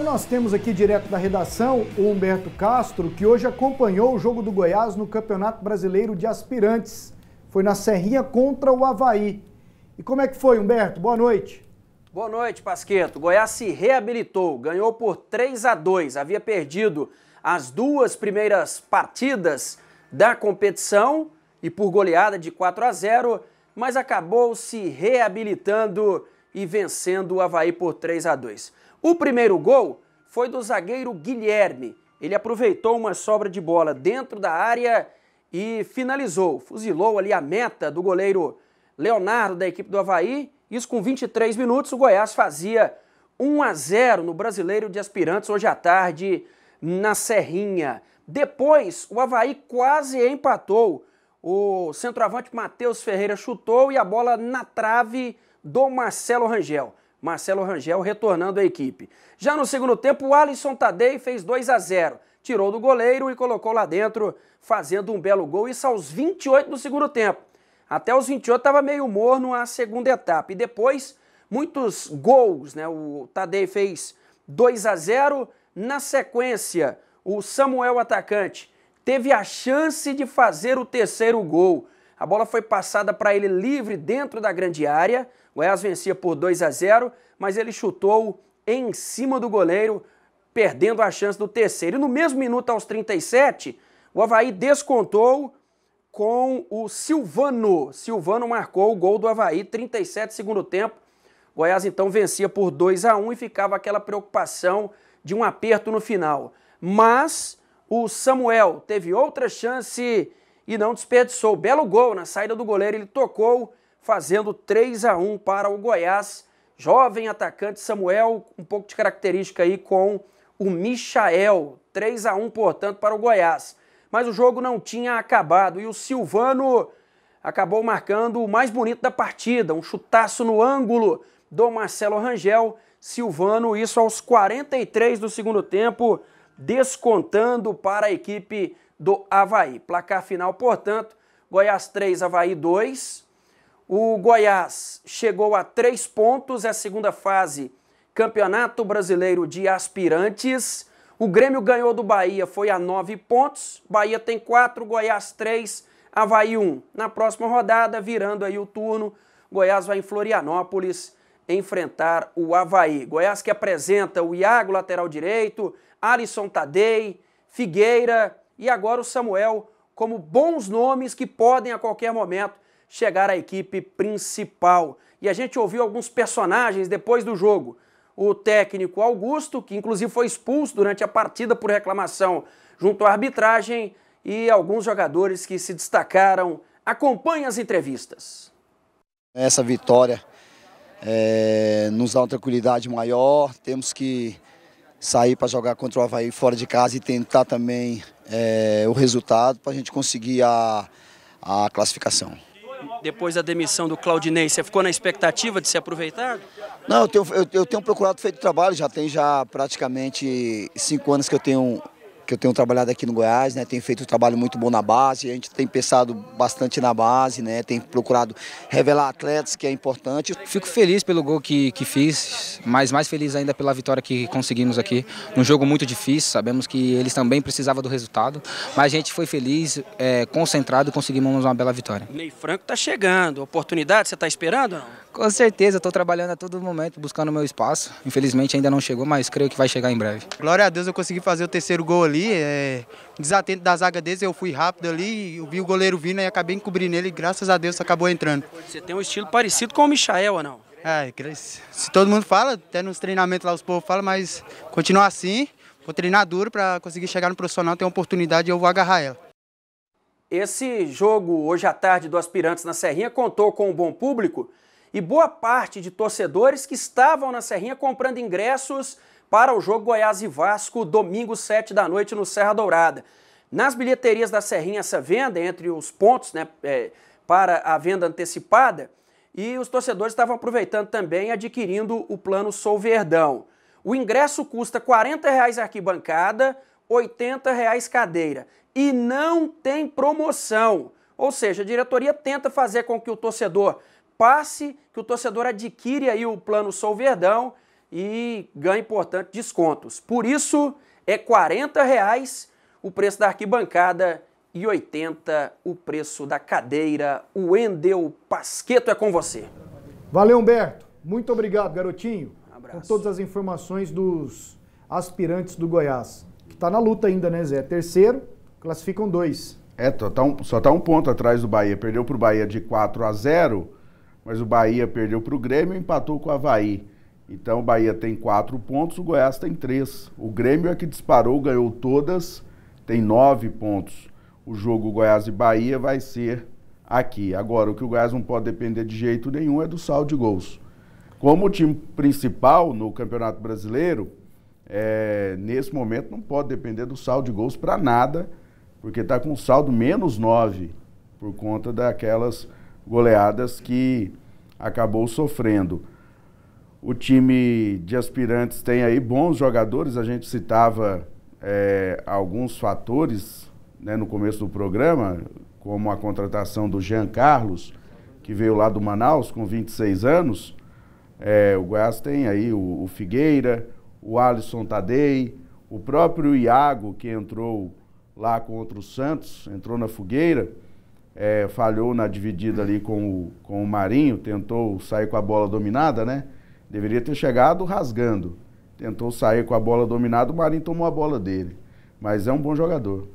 Nós temos aqui direto da redação o Humberto Castro, que hoje acompanhou o jogo do Goiás no Campeonato Brasileiro de Aspirantes. Foi na Serrinha contra o Havaí. E como é que foi, Humberto? Boa noite. Boa noite, Pasqueto. Goiás se reabilitou, ganhou por 3 a 2. Havia perdido as duas primeiras partidas da competição e por goleada de 4 a 0, mas acabou se reabilitando e vencendo o Havaí por 3 a 2. O primeiro gol foi do zagueiro Guilherme. Ele aproveitou uma sobra de bola dentro da área e finalizou, fuzilou ali a meta do goleiro Leonardo da equipe do Havaí. Isso com 23 minutos, o Goiás fazia 1 a 0 no Brasileiro de Aspirantes hoje à tarde na Serrinha. Depois, o Havaí quase empatou. O centroavante Matheus Ferreira chutou e a bola na trave do Marcelo Rangel. Marcelo Rangel retornando à equipe. Já no segundo tempo, o Alisson Tadei fez 2 a 0. Tirou do goleiro e colocou lá dentro, fazendo um belo gol. Isso aos 28 do segundo tempo. Até os 28 estava meio morno a segunda etapa. E depois, muitos gols. Né? O Tadei fez 2 a 0. Na sequência, o Samuel atacante teve a chance de fazer o terceiro gol. A bola foi passada para ele livre dentro da grande área. O Goiás vencia por 2 a 0, mas ele chutou em cima do goleiro, perdendo a chance do terceiro. E no mesmo minuto, aos 37, o Havaí descontou com o Silvano. Silvano marcou o gol do Havaí, 37 segundo tempo. O Goiás então vencia por 2 a 1 e ficava aquela preocupação de um aperto no final. Mas o Samuel teve outra chance e não desperdiçou. Belo gol na saída do goleiro, ele tocou, fazendo 3 a 1 para o Goiás. Jovem atacante Samuel, um pouco de característica aí com o Michael. 3 a 1 portanto, para o Goiás. Mas o jogo não tinha acabado e o Silvano acabou marcando o mais bonito da partida, um chutaço no ângulo do Marcelo Rangel. Silvano, isso aos 43 do segundo tempo, descontando para a equipe do Havaí. Placar final, portanto, Goiás 3, Havaí 2. O Goiás chegou a três pontos, é a segunda fase, Campeonato Brasileiro de Aspirantes. O Grêmio ganhou do Bahia, foi a nove pontos. Bahia tem quatro, Goiás três, Havaí um. Na próxima rodada, virando aí o turno, Goiás vai em Florianópolis enfrentar o Havaí. Goiás que apresenta o Iago, lateral direito, Alisson Tadei, Figueira, e agora o Samuel como bons nomes que podem a qualquer momento chegar à equipe principal. E a gente ouviu alguns personagens depois do jogo. O técnico Augusto, que inclusive foi expulso durante a partida por reclamação junto à arbitragem, e alguns jogadores que se destacaram. Acompanhe as entrevistas. Essa vitória é, nos dá uma tranquilidade maior. Temos que sair para jogar contra o Havaí fora de casa e tentar também é, o resultado para a gente conseguir a, a classificação. Depois da demissão do Claudinei, você ficou na expectativa de se aproveitar? Não, eu tenho, eu, eu tenho procurado feito trabalho, já tem já praticamente cinco anos que eu tenho que eu tenho trabalhado aqui no Goiás, né? Tem feito um trabalho muito bom na base, a gente tem pensado bastante na base, né? Tem procurado revelar atletas, que é importante. Fico feliz pelo gol que, que fiz, mas mais feliz ainda pela vitória que conseguimos aqui. Um jogo muito difícil, sabemos que eles também precisavam do resultado, mas a gente foi feliz, é, concentrado e conseguimos uma bela vitória. Ney Franco está chegando, oportunidade você está esperando não? Com certeza, estou trabalhando a todo momento, buscando o meu espaço. Infelizmente ainda não chegou, mas creio que vai chegar em breve. Glória a Deus, eu consegui fazer o terceiro gol ali ali. É, desatento da zaga deles, eu fui rápido ali, eu vi o goleiro vindo e acabei encobrindo ele e graças a Deus acabou entrando. Você tem um estilo parecido com o Michael ou não? É, se todo mundo fala, até nos treinamentos lá os povos falam, mas continuar assim, vou treinar duro para conseguir chegar no profissional, ter uma oportunidade e eu vou agarrar ela. Esse jogo hoje à tarde do Aspirantes na Serrinha contou com um bom público e boa parte de torcedores que estavam na Serrinha comprando ingressos para o jogo Goiás e Vasco, domingo, 7 da noite, no Serra Dourada. Nas bilheterias da Serrinha, essa venda, entre os pontos né, é, para a venda antecipada, e os torcedores estavam aproveitando também adquirindo o plano Sou Verdão. O ingresso custa R$ 40,00 arquibancada, R$ 80,00 cadeira. E não tem promoção. Ou seja, a diretoria tenta fazer com que o torcedor passe, que o torcedor adquire aí o plano Sou Verdão e ganha, importante descontos. Por isso, é R$ 40,00 o preço da arquibancada e 80,00 o preço da cadeira. O Endel Pasqueto é com você. Valeu, Humberto. Muito obrigado, garotinho. Um abraço. Com todas as informações dos aspirantes do Goiás. Que está na luta ainda, né, Zé? Terceiro, classificam dois. É, só está tá um ponto atrás do Bahia. Perdeu para o Bahia de 4 a 0, mas o Bahia perdeu para o Grêmio e empatou com o Havaí. Então o Bahia tem quatro pontos, o Goiás tem três. O Grêmio é que disparou, ganhou todas, tem nove pontos. O jogo Goiás e Bahia vai ser aqui. Agora, o que o Goiás não pode depender de jeito nenhum é do saldo de gols. Como o time principal no Campeonato Brasileiro, é, nesse momento não pode depender do saldo de gols para nada, porque está com saldo menos nove por conta daquelas goleadas que acabou sofrendo. O time de aspirantes tem aí bons jogadores, a gente citava é, alguns fatores né, no começo do programa, como a contratação do Jean Carlos, que veio lá do Manaus com 26 anos. É, o Goiás tem aí o, o Figueira, o Alisson Tadei, o próprio Iago, que entrou lá contra o Santos, entrou na fogueira, é, falhou na dividida ali com o, com o Marinho, tentou sair com a bola dominada, né? Deveria ter chegado rasgando. Tentou sair com a bola dominada, o Marinho tomou a bola dele. Mas é um bom jogador.